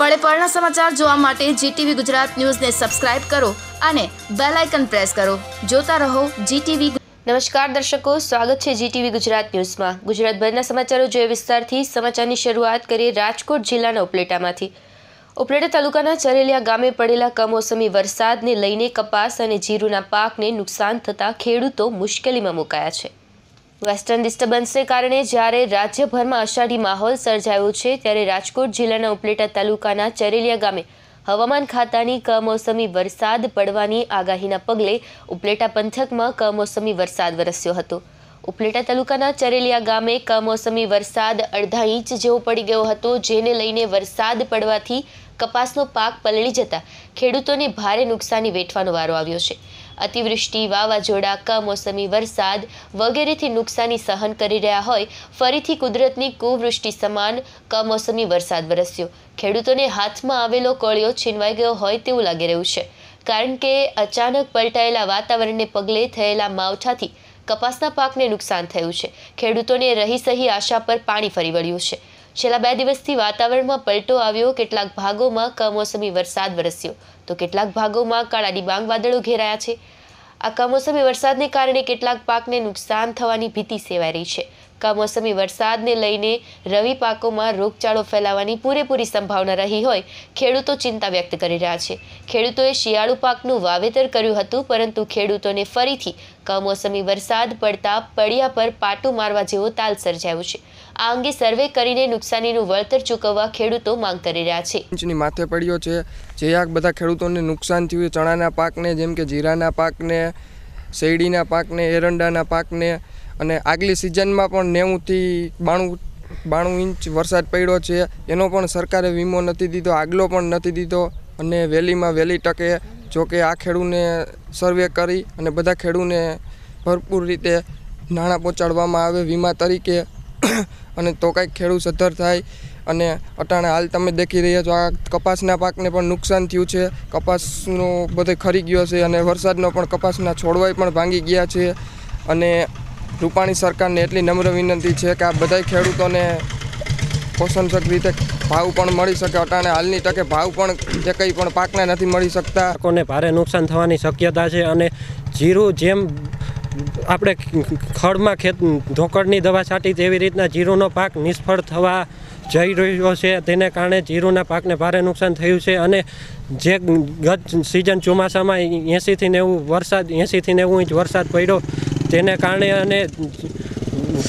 પળે પળના સમાચાર જોવા માટે જીટીવી ગુજરાત ન્યૂઝને સબસ્ક્રાઇબ કરો અને બેલ આઇકન પ્રેસ કરો જોતા રહો જીટીવી નમસ્કાર દર્શકો સ્વાગત છે જીટીવી ગુજરાત ન્યૂઝમાં ગુજરાતભરના સમાચારો જોઈએ વિસ્તારથી સમાચારની શરૂઆત કરીએ રાજકોટ જિલ્લાના ઉપલેટામાંથી ઉપલેટા તાલુકાના ચરેલિયા ગામે પડેલા કમોસમી વરસાદને લઈને કપાસ અને જીરુના પાકને નુકસાન થતાં ખેડૂતો મુશ્કેલીમાં મુકાયા છે વેસ્ટર્ન ડિસ્ટર્બન્સને કારણે જ્યારે રાજ્યભરમાં અષાઢી માહોલ સર્જાયો છે ત્યારે રાજકોટ જિલ્લાના ઉપલેટા તાલુકાના ચરેલિયા ગામે હવામાન ખાતાની કમોસમી વરસાદ પડવાની આગાહીના પગલે ઉપલેટા પંથકમાં કમોસમી વરસાદ વરસ્યો હતો ઉપલેટા તાલુકાના ચરેલિયા ગામે કમોસમી વરસાદ અડધા ઇંચ જેવો પડી ગયો હતો જેને લઈને વરસાદ પડવાથી કપાસનો પાક પલળી જતા ખેડૂતોને ભારે નુકસાની વેઠવાનો વારો આવ્યો છે અતિવૃષ્ટિ વાવાઝોડા કમોસમી વરસાદ વગેરેથી નુકસાની સહન કરી રહ્યા હોય ફરીથી કુદરતની કુવૃષ્ટિ સમાન કમોસમી વરસાદ વરસ્યો ખેડૂતોને હાથમાં આવેલો કોળિયો છીનવાઈ ગયો હોય તેવું લાગી રહ્યું છે કારણ કે અચાનક પલટાયેલા વાતાવરણને પગલે થયેલા માવઠાથી કપાસના પાકને નુકસાન થયું છે ખેડૂતોને રહીસહી આશા પર પાણી ફરી વળ્યું છે છેલ્લા બે દિવસથી વાતાવરણમાં પલટો આવ્યો કેટલાક ભાગોમાં કમોસમી વરસાદ વરસ્યો તો કેટલાક ભાગોમાં કાળા ડિબાંગ વાદળો ઘેરાયા છે આ કમોસમી વરસાદને કારણે કેટલાક પાકને નુકસાન થવાની ભીતિ સેવાઈ રહી છે કમોસમી વરસાદને લઈને રવિ પાકોમાં રોગચાળો ફેલાવાની પૂરેપૂરી સંભાવના રહી હોય ખેડૂતો ચિંતા વ્યક્ત કરી રહ્યા છે ખેડૂતોએ શિયાળુ પાકનું વાવેતર કર્યું હતું પરંતુ ખેડૂતોને ફરીથી કમોસમી વરસાદ પડતા પડિયા પર પાટું મારવા જેવો તાલ સર્જાયો છે આ અંગે સર્વે કરીને નુકસાનીનું વળતર ચૂકવવા ખેડૂતો માંગ કરી રહ્યા છે ઇંચની માથે પડ્યો છે જે આ બધા ખેડૂતોને નુકસાન થયું ચણાના પાકને જેમ કે જીરાના પાકને શેરડીના પાકને એરંડાના પાકને અને આગલી સિઝનમાં પણ નેવુંથી બાણું બાણું ઇંચ વરસાદ પડ્યો છે એનો પણ સરકારે વીમો નથી દીધો આગલો પણ નથી દીધો અને વેલીમાં વેલી ટકે જોકે આ ખેડૂને સર્વે કરી અને બધા ખેડૂને ભરપૂર રીતે નાણાં પહોંચાડવામાં આવે વીમા તરીકે અને તો કાંઈક ખેડૂત સદ્ધર થાય અને અટાણે હાલ તમે દેખી રહ્યા છો આ કપાસના પાકને પણ નુકસાન થયું છે કપાસનો બધે ખરી ગયો છે અને વરસાદનો પણ કપાસના છોડવાય પણ ભાંગી ગયા છે અને રૂપાણી સરકારને એટલી નમ્ર વિનંતી છે કે આ બધા ખેડૂતોને પોષણસક રીતે ભાવ પણ મળી શકે અટાણે હાલની તકે ભાવ પણ જે કંઈ પણ પાકને નથી મળી શકતા લોકોને ભારે નુકસાન થવાની શક્યતા છે અને જીરું જેમ આપણે ખડમાં ખેત ધોકડની દવા છાંટી તેવી રીતના જીરુનો પાક નિષ્ફળ થવા જઈ રહ્યો છે તેને કારણે જીરુના પાકને ભારે નુકસાન થયું છે અને જે ગત સિઝન ચોમાસામાં એંસીથી નેવું વરસાદ એંસીથી નેવું ઇંચ વરસાદ પડ્યો તેને કારણે અને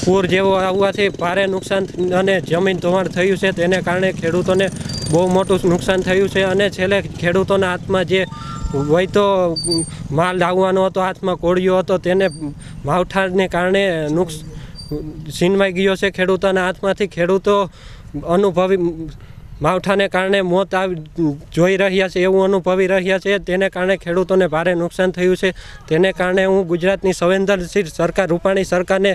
પૂર જેવો આવવાથી ભારે નુકસાન અને જમીન ધોવાણ થયું છે તેને કારણે ખેડૂતોને બહુ મોટું નુકસાન થયું છે અને છેલ્લે ખેડૂતોના હાથમાં જે હોય તો માલ લાવવાનો હતો હાથમાં કોળિયો હતો તેને માવઠાને કારણે નુકસાન છીનવાઈ ગયો છે ખેડૂતોના હાથમાંથી ખેડૂતો અનુભવી માવઠાને કારણે મોત જોઈ રહ્યા છે એવું અનુભવી રહ્યા છે તેને કારણે ખેડૂતોને ભારે નુકસાન થયું છે તેને કારણે હું ગુજરાતની સંવેદનશીલ સરકાર રૂપાણી સરકારને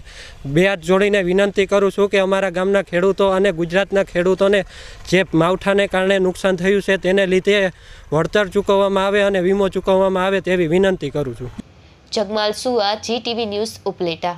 બે હાથ જોડીને વિનંતી કરું છું કે અમારા ગામના ખેડૂતો અને ગુજરાતના ખેડૂતોને જે માવઠાને કારણે નુકસાન થયું છે તેને લીધે વળતર ચૂકવવામાં આવે અને વીમો ચૂકવવામાં આવે તેવી વિનંતી કરું છું જગમાલ સુઆ જીટીવી ન્યૂઝ ઉપલેટા